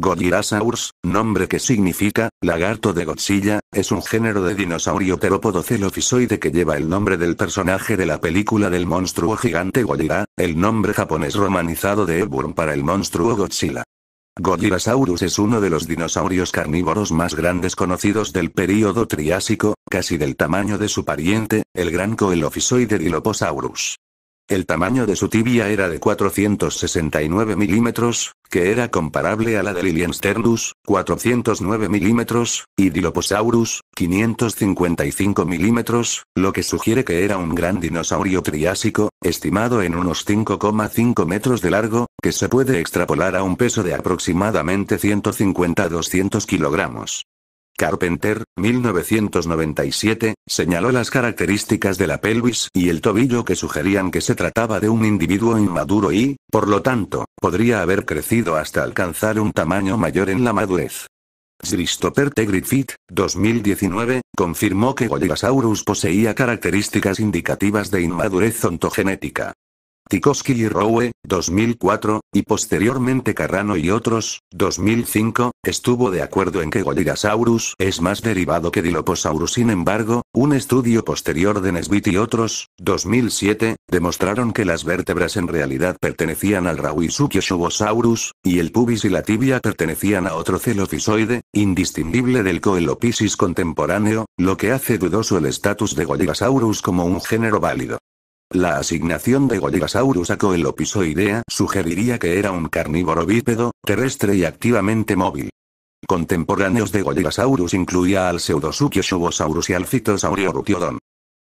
Godirasaurus, nombre que significa, lagarto de Godzilla, es un género de dinosaurio terópodo celofisoide que lleva el nombre del personaje de la película del monstruo gigante Godzilla, el nombre japonés romanizado de Elburn para el monstruo Godzilla. Godirasaurus es uno de los dinosaurios carnívoros más grandes conocidos del período Triásico, casi del tamaño de su pariente, el gran coelofisoide Diloposaurus. El tamaño de su tibia era de 469 milímetros, que era comparable a la de Liliensternus, 409 milímetros, y Diloposaurus, 555 milímetros, lo que sugiere que era un gran dinosaurio triásico, estimado en unos 5,5 metros de largo, que se puede extrapolar a un peso de aproximadamente 150 200 kilogramos. Carpenter, 1997, señaló las características de la pelvis y el tobillo que sugerían que se trataba de un individuo inmaduro y, por lo tanto, podría haber crecido hasta alcanzar un tamaño mayor en la madurez. Christopher T. Griffith, 2019, confirmó que Goligasaurus poseía características indicativas de inmadurez ontogenética. Tikoski y Rowe, 2004, y posteriormente Carrano y otros, 2005, estuvo de acuerdo en que Goligasaurus es más derivado que Diloposaurus Sin embargo, un estudio posterior de Nesbitt y otros, 2007, demostraron que las vértebras en realidad pertenecían al Rauisuchiosubosaurus, y el pubis y la tibia pertenecían a otro celofisoide, indistinguible del Coelopisis contemporáneo, lo que hace dudoso el estatus de Goligasaurus como un género válido. La asignación de Goligasaurus a Coelopisoidea sugeriría que era un carnívoro bípedo, terrestre y activamente móvil. Contemporáneos de Goligasaurus incluía al Pseudosuchiosaurus y al rutiodon.